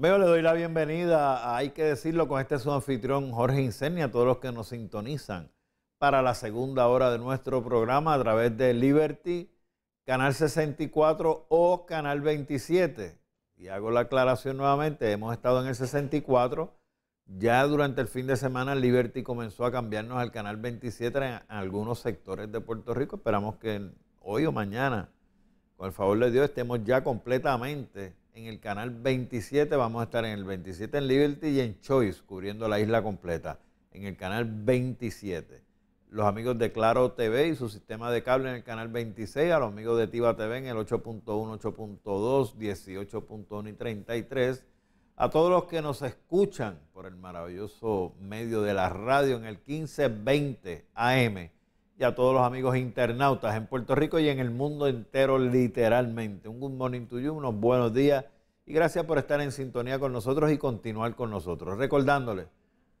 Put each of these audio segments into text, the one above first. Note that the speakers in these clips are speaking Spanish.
Veo, le doy la bienvenida, hay que decirlo, con este su anfitrión Jorge Insenia, a todos los que nos sintonizan para la segunda hora de nuestro programa a través de Liberty, Canal 64 o Canal 27. Y hago la aclaración nuevamente, hemos estado en el 64, ya durante el fin de semana Liberty comenzó a cambiarnos al Canal 27 en algunos sectores de Puerto Rico, esperamos que hoy o mañana, con el favor de Dios, estemos ya completamente en el canal 27. Vamos a estar en el 27 en Liberty y en Choice, cubriendo la isla completa, en el canal 27. Los amigos de Claro TV y su sistema de cable en el canal 26, a los amigos de Tiva TV en el 8.1, 8.2, 18.1 y 33. A todos los que nos escuchan por el maravilloso medio de la radio en el 1520 AM y a todos los amigos internautas en Puerto Rico y en el mundo entero literalmente. Un good morning to you, unos buenos días y gracias por estar en sintonía con nosotros y continuar con nosotros. Recordándoles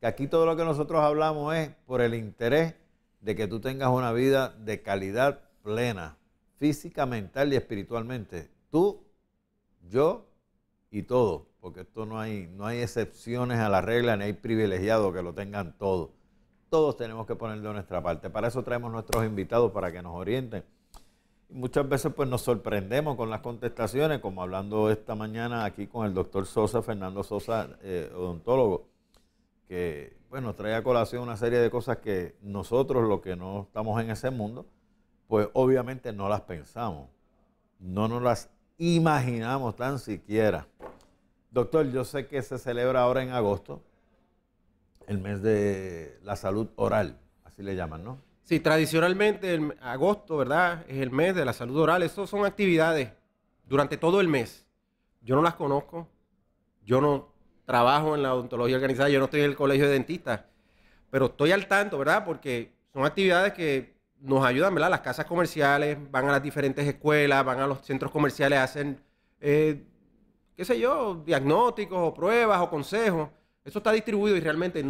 que aquí todo lo que nosotros hablamos es por el interés de que tú tengas una vida de calidad plena, física, mental y espiritualmente. Tú, yo y todo, porque esto no hay, no hay excepciones a la regla ni hay privilegiados que lo tengan todo. Todos tenemos que poner de nuestra parte. Para eso traemos nuestros invitados para que nos orienten. muchas veces pues nos sorprendemos con las contestaciones, como hablando esta mañana aquí con el doctor Sosa, Fernando Sosa, eh, odontólogo, que nos trae a colación una serie de cosas que nosotros, los que no estamos en ese mundo, pues obviamente no las pensamos, no nos las imaginamos tan siquiera. Doctor, yo sé que se celebra ahora en agosto el mes de la salud oral, así le llaman, ¿no? Sí, tradicionalmente agosto, ¿verdad? Es el mes de la salud oral. Esas son actividades durante todo el mes. Yo no las conozco. Yo no trabajo en la odontología organizada. Yo no estoy en el colegio de dentistas. Pero estoy al tanto, ¿verdad? Porque son actividades que nos ayudan, ¿verdad? Las casas comerciales van a las diferentes escuelas, van a los centros comerciales, hacen, eh, qué sé yo, diagnósticos o pruebas o consejos. Eso está distribuido y realmente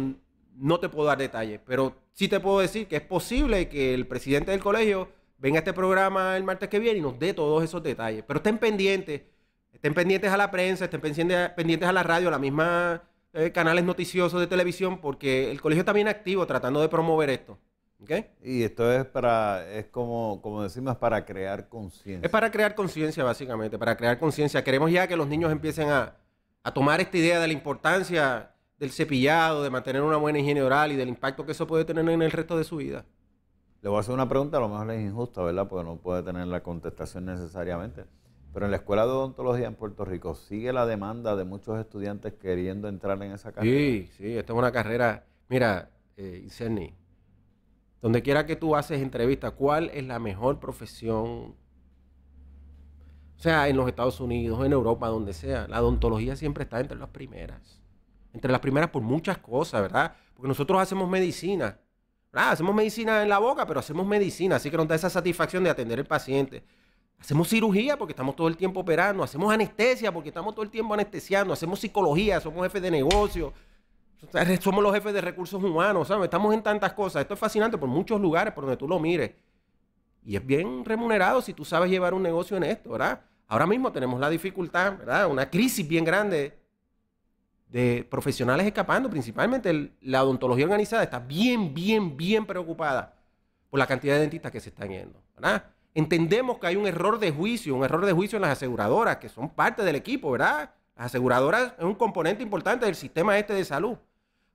no te puedo dar detalles, pero sí te puedo decir que es posible que el presidente del colegio venga a este programa el martes que viene y nos dé todos esos detalles. Pero estén pendientes, estén pendientes a la prensa, estén pendientes a la radio, a los mismos eh, canales noticiosos de televisión, porque el colegio está bien activo tratando de promover esto. Y esto es para, es como, como decimos, para crear conciencia. Es para crear conciencia, básicamente, para crear conciencia. Queremos ya que los niños empiecen a, a tomar esta idea de la importancia del cepillado, de mantener una buena higiene oral y del impacto que eso puede tener en el resto de su vida? Le voy a hacer una pregunta, a lo mejor es injusta, ¿verdad? Porque no puede tener la contestación necesariamente. Pero en la escuela de odontología en Puerto Rico sigue la demanda de muchos estudiantes queriendo entrar en esa carrera. Sí, sí, esta es una carrera. Mira, eh, donde quiera que tú haces entrevista, ¿cuál es la mejor profesión? O sea, en los Estados Unidos, en Europa, donde sea, la odontología siempre está entre las primeras entre las primeras por muchas cosas, ¿verdad? Porque nosotros hacemos medicina. ¿verdad? Hacemos medicina en la boca, pero hacemos medicina, así que nos da esa satisfacción de atender al paciente. Hacemos cirugía porque estamos todo el tiempo operando, hacemos anestesia porque estamos todo el tiempo anestesiando, hacemos psicología, somos jefes de negocio, somos los jefes de recursos humanos, ¿sabes? Estamos en tantas cosas. Esto es fascinante por muchos lugares, por donde tú lo mires. Y es bien remunerado si tú sabes llevar un negocio en esto, ¿verdad? Ahora mismo tenemos la dificultad, ¿verdad? Una crisis bien grande de profesionales escapando, principalmente la odontología organizada está bien, bien, bien preocupada por la cantidad de dentistas que se están yendo. Entendemos que hay un error de juicio, un error de juicio en las aseguradoras, que son parte del equipo, ¿verdad? Las aseguradoras es un componente importante del sistema este de salud.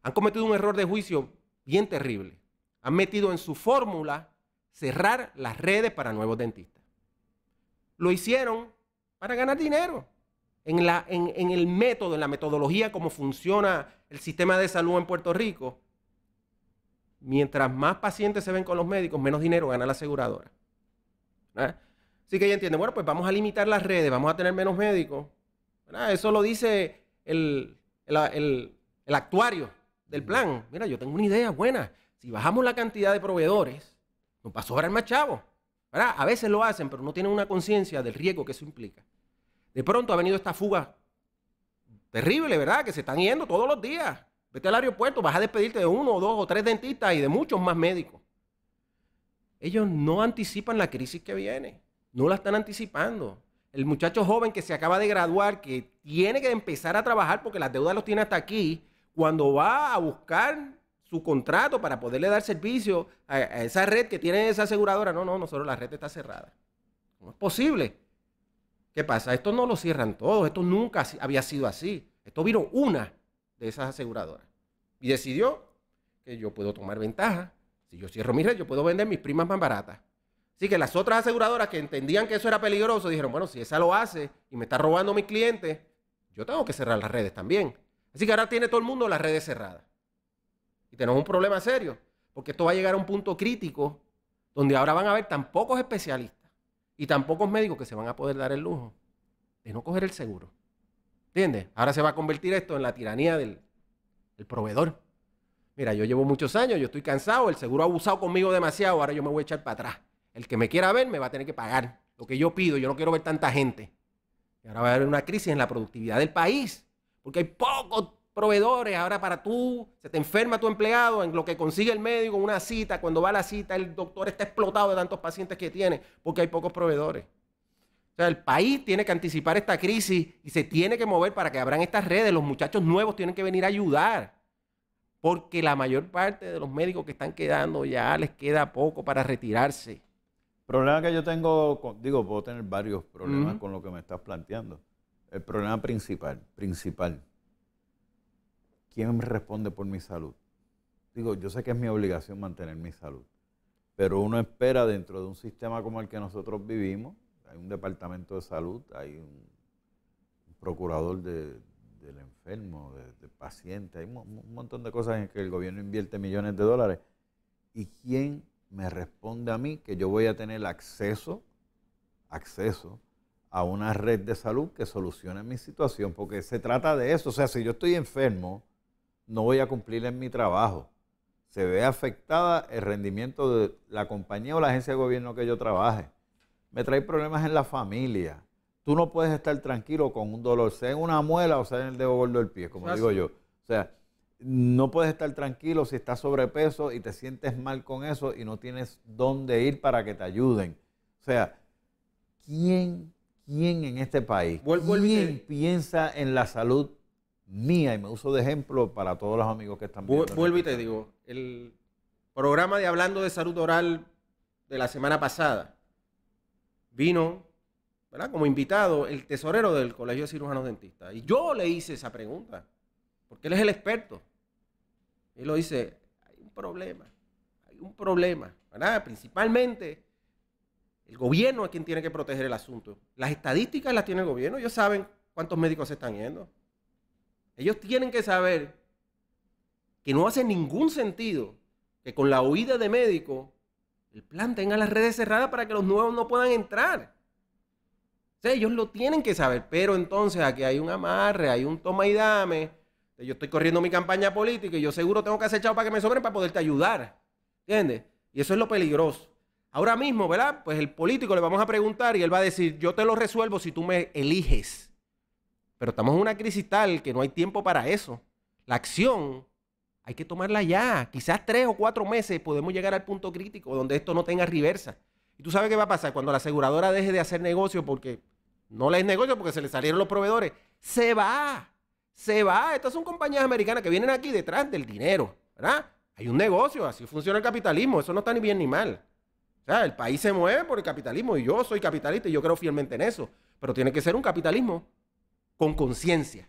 Han cometido un error de juicio bien terrible. Han metido en su fórmula cerrar las redes para nuevos dentistas. Lo hicieron para ganar dinero en, el método, en la metodología, cómo funciona el sistema de salud en Puerto Rico, mientras más pacientes se ven con los médicos, menos dinero gana la aseguradora. Así que ella entiende, bueno, pues vamos a limitar las redes, vamos a tener menos médicos. Eso lo dice el, actuario del plan. Mira, yo tengo una idea buena. Si bajamos la cantidad de proveedores, nos va a sobrar más chavo. A veces lo hacen, pero no tienen una conciencia del riesgo que eso implica. De pronto ha venido esta fuga terrible, ¿verdad? Que se están yendo todos los días. Vete al aeropuerto, vas a despedirte de uno, o dos o tres dentistas y de muchos más médicos. Ellos no anticipan la crisis que viene. No la están anticipando. El muchacho joven que se acaba de graduar, que tiene que empezar a trabajar porque las deudas los tiene hasta aquí, cuando va a buscar su contrato para poderle dar servicio a, esa red que tiene esa aseguradora, no, no, nosotros la red está cerrada. No es posible. ¿Qué pasa? Esto no lo cierran todos, esto nunca había sido así. Esto vino una de esas aseguradoras y decidió que yo puedo tomar ventaja. Si yo cierro mi red, yo puedo vender mis primas más baratas. Así que las otras aseguradoras que entendían que eso era peligroso dijeron, bueno, si esa lo hace y me está robando mis clientes, yo tengo que cerrar las redes también. Así que ahora tiene todo el mundo las redes cerradas. Y tenemos un problema serio, porque esto va a llegar a un punto crítico donde ahora van a haber tan pocos especialistas y tampoco es médicos que se van a poder dar el lujo de no coger el seguro. ¿Entiendes? Ahora se va a convertir esto en la tiranía del, del proveedor. Mira, yo llevo muchos años, yo estoy cansado, el seguro ha abusado conmigo demasiado, ahora yo me voy a echar para atrás. El que me quiera ver me va a tener que pagar lo que yo pido, yo no quiero ver tanta gente. Y ahora va a haber una crisis en la productividad del país, porque hay pocos proveedores, ahora para tú, se te enferma tu empleado, en lo que consigue el médico una cita, cuando va a la cita el doctor está explotado de tantos pacientes que tiene porque hay pocos proveedores. O sea, el país tiene que anticipar esta crisis y se tiene que mover para que abran estas redes. Los muchachos nuevos tienen que venir a ayudar. Porque la mayor parte de los médicos que están quedando ya les queda poco para retirarse. El problema que yo tengo, digo, puedo tener varios problemas con lo que me estás planteando. El problema principal, principal, ¿quién me responde por mi salud? Digo, yo sé que es mi obligación mantener mi salud, pero uno espera dentro de un sistema como el que nosotros vivimos, hay un departamento de salud, hay un, procurador del enfermo, del paciente, hay un, un montón de cosas en que el gobierno invierte millones de dólares. ¿Y quién me responde a mí que yo voy a tener acceso, acceso a una red de salud que solucione mi situación, porque se trata de eso. O sea, si yo estoy enfermo no voy a cumplir en mi trabajo. Se ve afectada el rendimiento de la compañía o la agencia de gobierno que yo trabaje. Me trae problemas en la familia. Tú no puedes estar tranquilo con un dolor, sea en una muela o sea en el dedo gordo del pie, como digo yo. O sea, no puedes estar tranquilo si estás sobrepeso y te sientes mal con eso y no tienes dónde ir para que te ayuden. O sea, ¿quién, en este país, quién piensa en la salud mía y me uso de ejemplo para todos los amigos que están viendo. Vuelvo y este te digo, el programa de Hablando de Salud Oral de la semana pasada vino, Como invitado el tesorero del Colegio de Cirujanos Dentistas. Y yo le hice esa pregunta, porque él es el experto. Y lo dice, hay un problema, hay un problema, ¿verdad? Principalmente el gobierno es quien tiene que proteger el asunto. Las estadísticas las tiene el gobierno, ellos saben cuántos médicos se están yendo. Ellos tienen que saber que no hace ningún sentido que con la huida de médico el plan tenga las redes cerradas para que los nuevos no puedan entrar. ellos lo tienen que saber, pero entonces aquí hay un amarre, hay un toma y dame. Yo estoy corriendo mi campaña política y yo seguro tengo que hacer para que me sobren para poderte ayudar. ¿Entiendes? Y eso es lo peligroso. Ahora mismo, ¿verdad? Pues el político le vamos a preguntar y él va a decir, yo te lo resuelvo si tú me eliges. Pero estamos en una crisis tal que no hay tiempo para eso. La acción hay que tomarla ya. Quizás tres o cuatro meses podemos llegar al punto crítico donde esto no tenga reversa. Y tú sabes qué va a pasar cuando la aseguradora deje de hacer negocio porque no le es negocio porque se le salieron los proveedores. Se va. Se va. Estas son compañías americanas que vienen aquí detrás del dinero. ¿Verdad? Hay un negocio. Así funciona el capitalismo. Eso no está ni bien ni mal. O sea, el país se mueve por el capitalismo y yo soy capitalista y yo creo fielmente en eso. Pero tiene que ser un capitalismo con conciencia,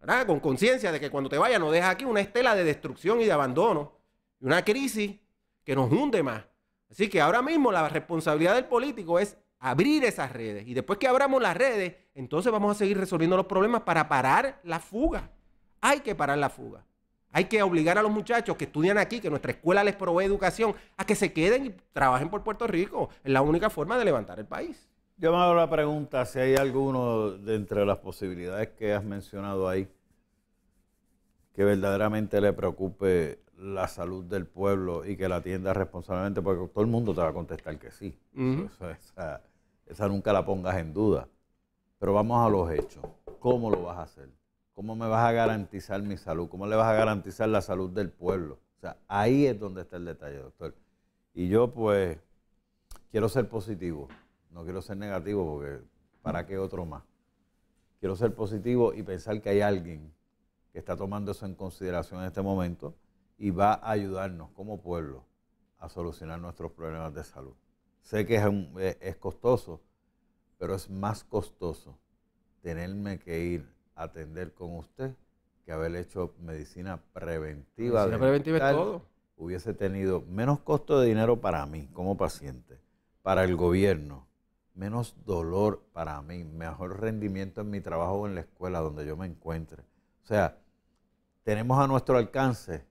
¿verdad? Con conciencia de que cuando te vayas no dejas aquí una estela de destrucción y de abandono y una crisis que nos hunde más. Así que ahora mismo la responsabilidad del político es abrir esas redes y después que abramos las redes, entonces vamos a seguir resolviendo los problemas para parar la fuga. Hay que parar la fuga. Hay que obligar a los muchachos que estudian aquí, que nuestra escuela les provee educación, a que se queden y trabajen por Puerto Rico. Es la única forma de levantar el país. Yo me hago la pregunta si hay alguno de entre las posibilidades que has mencionado ahí que verdaderamente le preocupe la salud del pueblo y que la atienda responsablemente, porque todo el mundo te va a contestar que sí. esa, esa nunca la pongas en duda. Pero vamos a los hechos. ¿Cómo lo vas a hacer? ¿Cómo me vas a garantizar mi salud? ¿Cómo le vas a garantizar la salud del pueblo? O sea, ahí es donde está el detalle, doctor. Y yo pues quiero ser positivo. No quiero ser negativo porque ¿para qué otro más? Quiero ser positivo y pensar que hay alguien que está tomando eso en consideración en este momento y va a ayudarnos como pueblo a solucionar nuestros problemas de salud. Sé que es, eh, costoso, pero es más costoso tenerme que ir a atender con usted que haber hecho medicina preventiva. preventiva es todo. Hubiese tenido menos costo de dinero para mí como paciente, para el gobierno, menos dolor para mí, mejor rendimiento en mi trabajo o en la escuela donde yo me encuentre. O sea, tenemos a nuestro alcance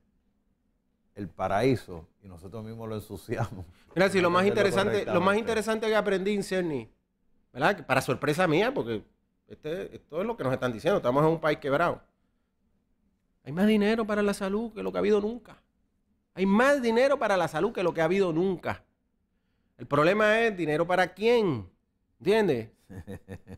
el paraíso y nosotros mismos lo ensuciamos. Mira, si lo más interesante, lo más interesante que aprendí en Cerny, ¿verdad? Para sorpresa mía, porque este, esto es lo que nos están diciendo, estamos en un país quebrado. Hay más dinero para la salud que lo que ha habido nunca. Hay más dinero para la salud que lo que ha habido nunca. El problema es dinero para quién. ¿Entiendes?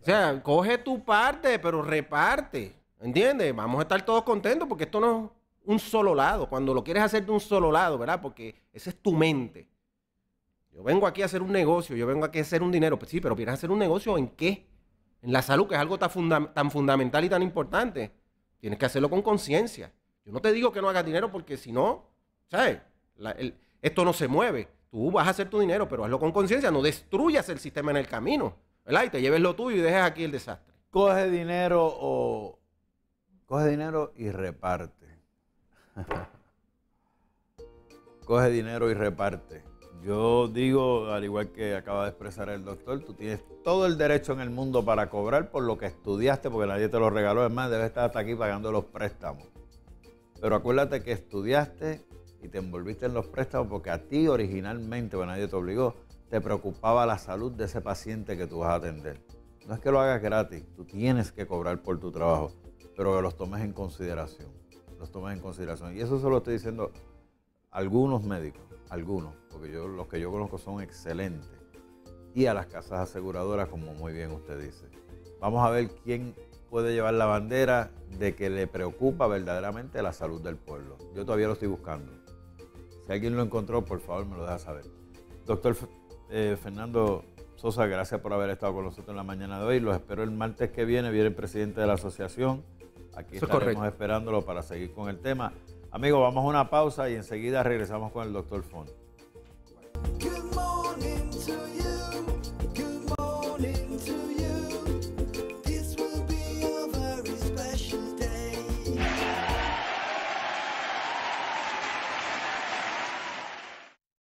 o sea, coge tu parte, pero reparte. ¿Entiendes? Vamos a estar todos contentos porque esto no es un solo lado. Cuando lo quieres hacer de un solo lado, ¿verdad? Porque esa es tu mente. Yo vengo aquí a hacer un negocio, yo vengo aquí a hacer un dinero. Pues sí, pero quieres hacer un negocio en qué? En la salud, que es algo tan, tan fundamental y tan importante. Tienes que hacerlo con conciencia. Yo no te digo que no hagas dinero porque si no, ¿sabes? esto no se mueve tú vas a hacer tu dinero, pero hazlo con conciencia, no destruyas el sistema en el camino, ¿verdad? Y te lleves lo tuyo y dejes aquí el desastre. Coge dinero o coge dinero y reparte. coge dinero y reparte. Yo digo, al igual que acaba de expresar el doctor, tú tienes todo el derecho en el mundo para cobrar por lo que estudiaste, porque nadie te lo regaló. además debes estar hasta aquí pagando los préstamos. Pero acuérdate que estudiaste y te envolviste en los préstamos porque a ti originalmente, bueno, nadie te obligó, te preocupaba la salud de ese paciente que tú vas a atender. No es que lo hagas gratis, tú tienes que cobrar por tu trabajo, pero que los tomes en consideración. Los tomes en consideración. Y eso se estoy diciendo a algunos médicos, algunos, porque yo, los que yo conozco son excelentes. Y a las casas aseguradoras, como muy bien usted dice. Vamos a ver quién puede llevar la bandera de que le preocupa verdaderamente la salud del pueblo. Yo todavía lo estoy buscando. Si alguien lo encontró, por favor me lo deja saber. Doctor eh, Fernando Sosa, gracias por haber estado con nosotros en la mañana de hoy. Los espero el martes que viene, viene el presidente de la asociación. Aquí estamos estaremos esperándolo para seguir con el tema. Amigos, vamos a una pausa y enseguida regresamos con el doctor Font.